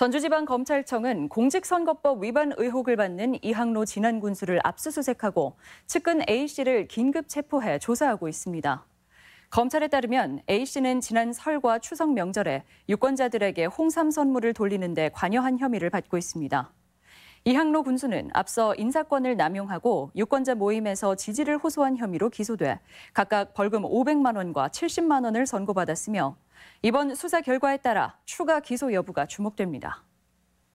전주지방검찰청은 공직선거법 위반 의혹을 받는 이항로 진안 군수를 압수수색하고 측근 A씨를 긴급 체포해 조사하고 있습니다. 검찰에 따르면 A씨는 지난 설과 추석 명절에 유권자들에게 홍삼 선물을 돌리는 데 관여한 혐의를 받고 있습니다. 이항로 군수는 앞서 인사권을 남용하고 유권자 모임에서 지지를 호소한 혐의로 기소돼 각각 벌금 500만 원과 70만 원을 선고받았으며 이번 수사 결과에 따라 추가 기소 여부가 주목됩니다.